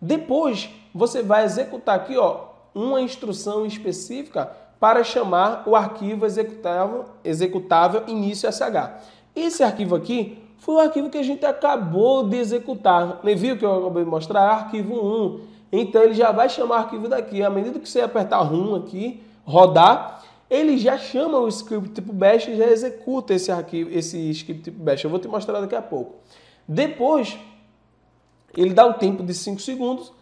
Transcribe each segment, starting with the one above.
Depois, você vai executar aqui ó, uma instrução específica para chamar o arquivo executável, executável início SH. Esse arquivo aqui foi o arquivo que a gente acabou de executar. Nem né, viu que eu acabei de mostrar? Arquivo 1. Então, ele já vai chamar o arquivo daqui. À medida que você apertar RUM aqui, rodar, ele já chama o script tipo bash e já executa esse arquivo, esse script tipo bash. Eu vou te mostrar daqui a pouco. Depois, ele dá o tempo de 5 segundos.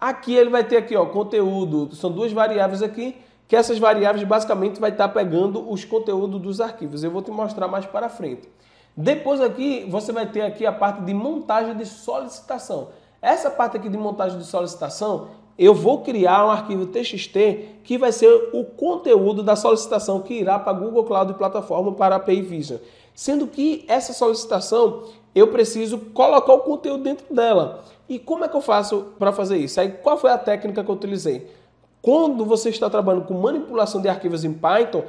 Aqui ele vai ter aqui, ó, conteúdo, são duas variáveis aqui, que essas variáveis basicamente vai estar tá pegando os conteúdos dos arquivos. Eu vou te mostrar mais para frente. Depois aqui, você vai ter aqui a parte de montagem de solicitação. Essa parte aqui de montagem de solicitação, eu vou criar um arquivo TXT que vai ser o conteúdo da solicitação que irá para Google Cloud Plataforma para a API Vision. Sendo que essa solicitação, eu preciso colocar o conteúdo dentro dela. E como é que eu faço para fazer isso? Aí, qual foi a técnica que eu utilizei? Quando você está trabalhando com manipulação de arquivos em Python,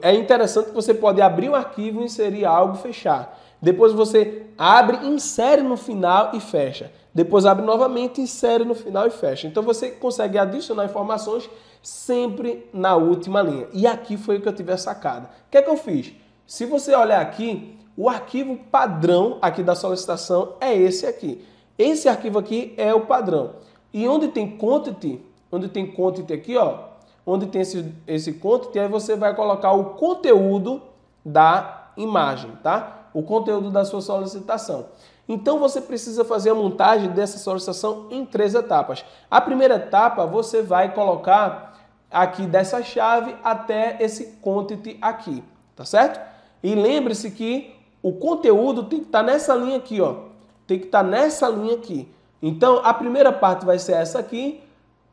é interessante que você pode abrir um arquivo, inserir algo, fechar. Depois você abre, insere no final e fecha. Depois abre novamente, insere no final e fecha. Então você consegue adicionar informações sempre na última linha. E aqui foi o que eu tive a sacada. O que é que eu fiz? Se você olhar aqui, o arquivo padrão aqui da solicitação é esse aqui. Esse arquivo aqui é o padrão. E onde tem content, onde tem content aqui, ó, onde tem esse, esse content, aí você vai colocar o conteúdo da imagem, tá? O conteúdo da sua solicitação. Então você precisa fazer a montagem dessa solicitação em três etapas. A primeira etapa você vai colocar aqui dessa chave até esse content aqui, tá certo? E lembre-se que o conteúdo tem que estar tá nessa linha aqui, ó. Tem que estar tá nessa linha aqui. Então, a primeira parte vai ser essa aqui,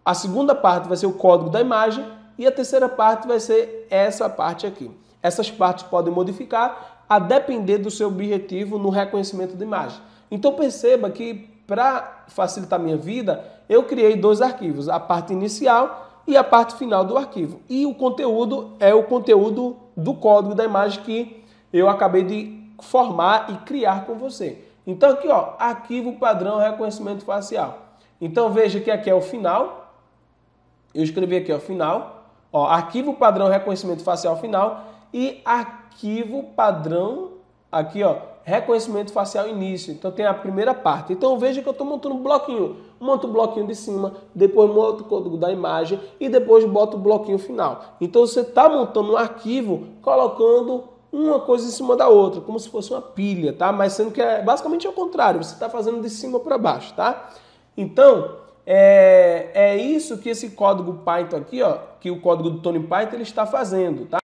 a segunda parte vai ser o código da imagem e a terceira parte vai ser essa parte aqui. Essas partes podem modificar a depender do seu objetivo no reconhecimento de imagem. Então, perceba que para facilitar minha vida, eu criei dois arquivos, a parte inicial e a parte final do arquivo. E o conteúdo é o conteúdo do código da imagem que eu acabei de formar e criar com você. Então aqui, ó, arquivo padrão reconhecimento facial. Então veja que aqui é o final. Eu escrevi aqui, ó, final. Ó, arquivo padrão reconhecimento facial final e arquivo padrão aqui, ó, reconhecimento facial início. Então tem a primeira parte. Então veja que eu estou montando um bloquinho. Monto o um bloquinho de cima, depois monto o código da imagem e depois boto o bloquinho final. Então você está montando um arquivo colocando uma coisa em cima da outra, como se fosse uma pilha, tá? Mas sendo que é basicamente ao contrário, você está fazendo de cima para baixo, tá? Então, é, é isso que esse código Python aqui, ó, que o código do Tony Python ele está fazendo, tá?